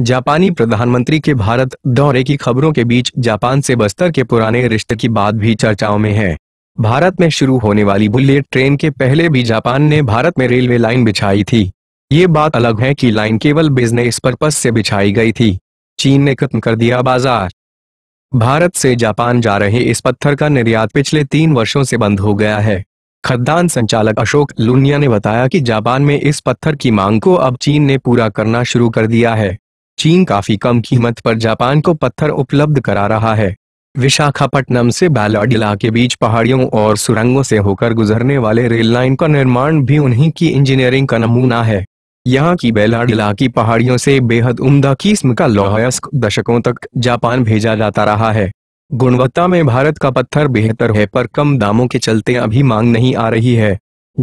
जापानी प्रधानमंत्री के भारत दौरे की खबरों के बीच जापान से बस्तर के पुराने रिश्ते की बात भी चर्चाओं में है भारत में शुरू होने वाली बुलेट ट्रेन के पहले भी जापान ने भारत में रेलवे लाइन बिछाई थी ये बात अलग है कि लाइन केवल बिजनेस पर्पज से बिछाई गई थी चीन ने खत्म कर दिया बाजार भारत से जापान जा रहे इस पत्थर का निर्यात पिछले तीन वर्षों से बंद हो गया है खद्दान संचालक अशोक लुनिया ने बताया कि जापान में इस पत्थर की मांग को अब चीन ने पूरा करना शुरू कर दिया है चीन काफी कम कीमत पर जापान को पत्थर उपलब्ध करा रहा है विशाखापट्टनम से बैलाडिला के बीच पहाड़ियों और सुरंगों से होकर गुजरने वाले रेल लाइन का निर्माण भी उन्हीं की इंजीनियरिंग का नमूना है यहाँ की बैलाडिला की पहाड़ियों से बेहद उम्दा किस्म का लोहयस्क दशकों तक जापान भेजा जाता रहा है गुणवत्ता में भारत का पत्थर बेहतर है पर कम दामों के चलते अभी मांग नहीं आ रही है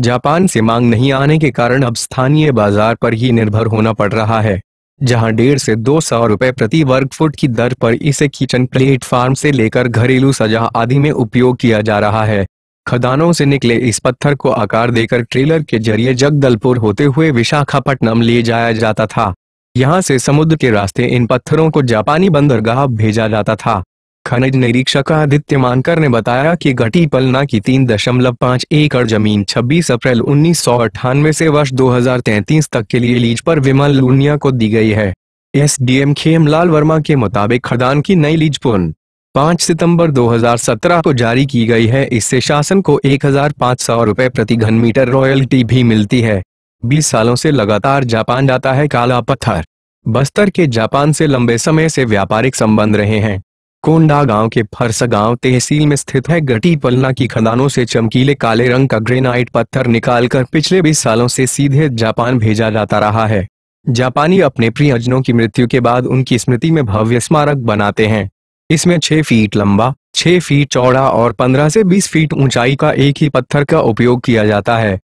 जापान से मांग नहीं आने के कारण अब स्थानीय बाजार पर ही निर्भर होना पड़ रहा है जहां डेढ़ से दो सौ रूपए प्रति वर्ग फुट की दर पर इसे किचन प्लेटफार्म से लेकर घरेलू सजा आदि में उपयोग किया जा रहा है खदानों से निकले इस पत्थर को आकार देकर ट्रेलर के जरिए जगदलपुर होते हुए विशाखापट्टनम ले जाया जाता था यहाँ से समुद्र के रास्ते इन पत्थरों को जापानी बंदरगाह भेजा जाता था खनिज निरीक्षक आदित्य मानकर ने बताया कि घटी पलना की 3.5 एकड़ जमीन 26 अप्रैल उन्नीस से वर्ष 2033 तक के लिए लीज पर विमल लुनिया को दी गई है एसडीएम खेमलाल वर्मा के मुताबिक खदान की नई लीज पुन 5 सितंबर 2017 को जारी की गई है इससे शासन को एक रुपए प्रति घन मीटर रॉयल्टी भी मिलती है बीस सालों से लगातार जापान जाता है काला पत्थर बस्तर के जापान से लंबे समय से व्यापारिक संबंध रहे हैं कोंडा गांव के फरसा गांव तहसील में स्थित है गटी पलना की खदानों से चमकीले काले रंग का ग्रेनाइट पत्थर निकालकर पिछले 20 सालों से सीधे जापान भेजा जाता रहा है जापानी अपने प्रियजनों की मृत्यु के बाद उनकी स्मृति में भव्य स्मारक बनाते हैं इसमें 6 फीट लंबा 6 फीट चौड़ा और 15 से 20 फीट ऊंचाई का एक ही पत्थर का उपयोग किया जाता है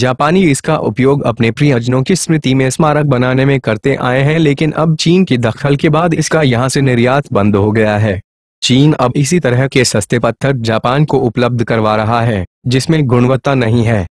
जापानी इसका उपयोग अपने प्रियजनों की स्मृति में स्मारक बनाने में करते आए हैं लेकिन अब चीन की दखल के बाद इसका यहाँ से निर्यात बंद हो गया है चीन अब इसी तरह के सस्ते पत्थर जापान को उपलब्ध करवा रहा है जिसमें गुणवत्ता नहीं है